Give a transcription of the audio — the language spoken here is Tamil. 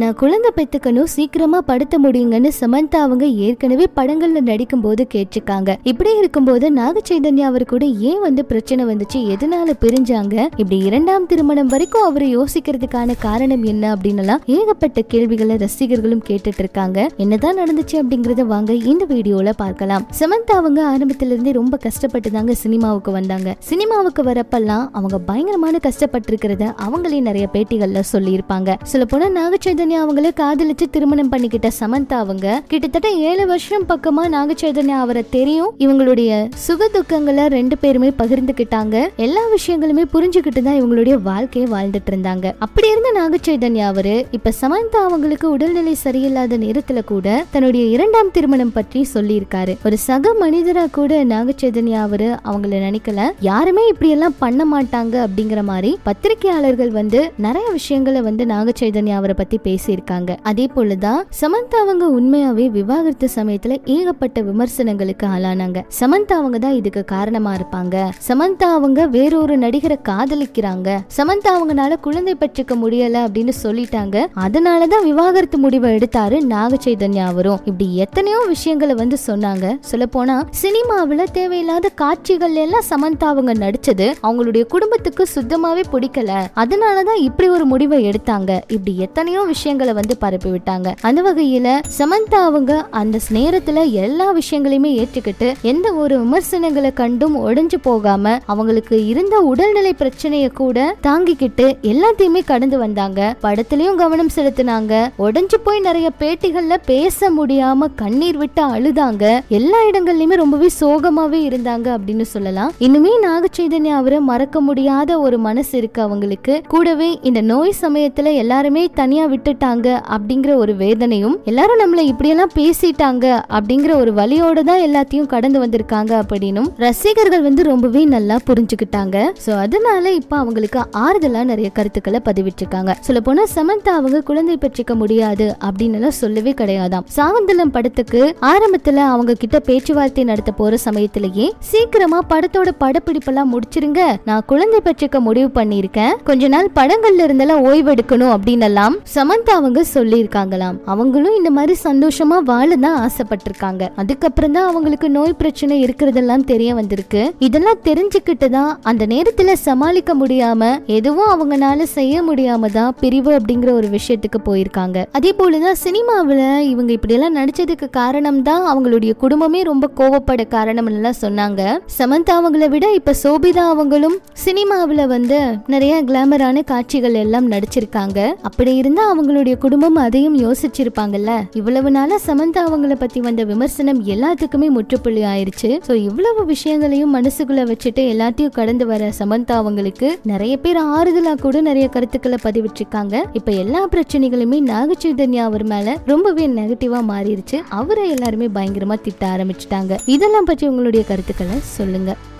நான் குழந்தை பெத்துக்கணும் சீக்கிரமா படுத்த முடியுங்கன்னு சமந்தா அவங்க ஏற்கனவே படங்கள்ல நடிக்கும் போது கேட்டிருக்காங்க இப்படி இருக்கும்போது நாக சைதன்யா அவர் கூட ஏன் வந்து பிரச்சனை வந்துச்சு எதனால பிரிஞ்சாங்க இப்படி இரண்டாம் திருமணம் வரைக்கும் அவரை யோசிக்கிறதுக்கான காரணம் என்ன அப்படின்னு எல்லாம் ஏகப்பட்ட கேள்விகளை ரசிகர்களும் கேட்டுட்டு இருக்காங்க என்னதான் நடந்துச்சு அப்படிங்கறத வாங்க இந்த வீடியோல பார்க்கலாம் சமந்தா அவங்க ஆரம்பத்துல இருந்தே ரொம்ப கஷ்டப்பட்டு தாங்க சினிமாவுக்கு வந்தாங்க சினிமாவுக்கு வரப்பெல்லாம் அவங்க பயங்கரமான கஷ்டப்பட்டு இருக்கிறத அவங்களே நிறைய பேட்டிகள்ல சொல்லி இருப்பாங்க சொல்ல போனா நாகச்சைதன் நாகச்சைதன்யா அவங்கள காதலிச்சு திருமணம் பண்ணிக்கிட்ட சமந்தா அவங்க கிட்டத்தட்ட ஏழு வருஷம் பக்கமா நாகச்சைதன்யா அவரை தெரியும் இவங்களுடைய சுக துக்கங்களை ரெண்டு பேருமே பகிர்ந்துகிட்டாங்க எல்லா விஷயங்களுமே புரிஞ்சுக்கிட்டு தான் இவங்களுடைய வாழ்க்கையை வாழ்ந்துட்டு இருந்தாங்க அப்படி இருந்த நாகச்சைதன்யா அவரு இப்ப சமந்தா அவங்களுக்கு உடல்நிலை சரியில்லாத நேரத்துல கூட தன்னுடைய இரண்டாம் திருமணம் பற்றி சொல்லியிருக்காரு ஒரு சக மனிதரா கூட நாகச்சைதன்யா அவரு அவங்கள நினைக்கல யாருமே இப்படி எல்லாம் பண்ண மாட்டாங்க அப்படிங்கிற மாதிரி பத்திரிகையாளர்கள் வந்து நிறைய விஷயங்களை வந்து நாகச்சைதன்யா அவரை பத்தி பேச பேசியிருக்காங்க அதே போலதான் சமந்தா அவங்க உண்மையாவே விவாகரத்து சமயத்துல ஏகப்பட்ட விமர்சனங்களுக்கு ஆளானாங்க சமந்தா அவங்க தான் இதுக்கு காரணமா இருப்பாங்க சமந்தா அவங்க வேறொரு நடிகரை காதலிக்கிறாங்க சமந்தா அவங்கனால குழந்தை பெற்றுக்க முடியல அப்படின்னு சொல்லிட்டாங்க அதனாலதான் விவாகரத்து முடிவை எடுத்தாரு நாக சைதன்யா அவரும் இப்படி எத்தனையோ விஷயங்களை வந்து சொன்னாங்க சொல்ல போனா சினிமாவில தேவையில்லாத காட்சிகள் எல்லாம் சமந்தா அவங்க நடிச்சது அவங்களுடைய குடும்பத்துக்கு சுத்தமாவே பிடிக்கல அதனாலதான் இப்படி ஒரு முடிவை எடுத்தாங்க இப்படி எத்தனையோ விஷயங்களை வந்து பரப்பி விட்டாங்க அந்த வகையில சமந்தா அவங்க அந்த நேரத்துல எல்லா விஷயங்களையுமே ஏற்றுக்கிட்டு எந்த ஒரு விமர்சனங்களை கண்டும் ஒடிஞ்சு போகாம அவங்களுக்கு இருந்த உடல்நிலை பிரச்சனைய கூட தாங்கிக்கிட்டு எல்லாத்தையுமே கடந்து வந்தாங்க படத்திலயும் கவனம் செலுத்தினாங்க உடஞ்சு போய் நிறைய பேட்டிகள்ல பேச முடியாம கண்ணீர் விட்டு அழுதாங்க எல்லா இடங்கள்லயுமே ரொம்பவே சோகமாவே இருந்தாங்க அப்படின்னு சொல்லலாம் இன்னுமே நாக சைதன்யா அவரை மறக்க முடியாத ஒரு மனசு இருக்கு அவங்களுக்கு கூடவே இந்த நோய் சமயத்துல எல்லாருமே தனியா விட்டு விட்டுட்டாங்க அப்படிங்கிற ஒரு வேதனையும் எல்லாரும் நம்மளை இப்படியெல்லாம் பேசிட்டாங்க அப்படிங்கிற ஒரு வழியோட தான் எல்லாத்தையும் கடந்து வந்திருக்காங்க அப்படின்னு ரசிகர்கள் வந்து ரொம்பவே நல்லா புரிஞ்சுக்கிட்டாங்க ஸோ அதனால இப்போ அவங்களுக்கு ஆறுதலாக நிறைய கருத்துக்களை பதிவிட்டிருக்காங்க சொல்ல போனால் சமந்தா அவங்க குழந்தை பெற்றிக்க முடியாது அப்படின்னு எல்லாம் சொல்லவே கிடையாதாம் சாவந்தலம் படத்துக்கு ஆரம்பத்தில் அவங்க கிட்ட பேச்சுவார்த்தை நடத்த போற சமயத்திலேயே சீக்கிரமா படத்தோட படப்பிடிப்பெல்லாம் முடிச்சிருங்க நான் குழந்தை பெற்றிக்க முடிவு பண்ணியிருக்கேன் கொஞ்ச நாள் படங்கள்ல இருந்தெல்லாம் ஓய்வெடுக்கணும் அப்படின்னு எல்லாம் சமந்தா அவங்க சொல்லியிருக்காங்களாம் அவங்களும் இந்த மாதிரி சந்தோஷமா வாழ தான் ஆசைப்பட்டிருக்காங்க அதுக்கப்புறம் தான் அவங்களுக்கு நோய் பிரச்சனை இருக்கிறதெல்லாம் தெரிய வந்திருக்கு இதெல்லாம் தெரிஞ்சுக்கிட்டு தான் அந்த நேரத்துல சமாளிக்க முடியாம எதுவும் அவங்கனால செய்ய முடியாம தான் பிரிவு அப்படிங்கிற ஒரு விஷயத்துக்கு போயிருக்காங்க அதே போலதான் சினிமாவில் இவங்க இப்படியெல்லாம் நடிச்சதுக்கு காரணம் தான் அவங்களுடைய குடும்பமே ரொம்ப கோவப்பட காரணம் எல்லாம் சொன்னாங்க சமந்தா அவங்கள விட இப்ப சோபிதா அவங்களும் சினிமாவில் வந்து நிறைய கிளாமரான காட்சிகள் எல்லாம் நடிச்சிருக்காங்க அப்படி இருந்தா அவங்க அவங்களுடைய குடும்பம் அதையும் யோசிச்சிருப்பாங்கல்ல இவ்வளவு நாளா சமந்தா அவங்கள பத்தி வந்த விமர்சனம் எல்லாத்துக்குமே முற்றுப்புள்ளி ஆயிருச்சு ஸோ இவ்வளவு விஷயங்களையும் மனசுக்குள்ள வச்சுட்டு எல்லாத்தையும் கடந்து வர சமந்தா அவங்களுக்கு நிறைய பேர் ஆறுதலா கூட நிறைய கருத்துக்களை பதிவிட்டிருக்காங்க இப்ப எல்லா பிரச்சனைகளுமே நாகச்சைதன்யா அவர் மேல ரொம்பவே நெகட்டிவா மாறிடுச்சு அவரை எல்லாருமே பயங்கரமா திட்ட ஆரம்பிச்சிட்டாங்க இதெல்லாம் பற்றி உங்களுடைய கருத்துக்களை சொல்லுங்க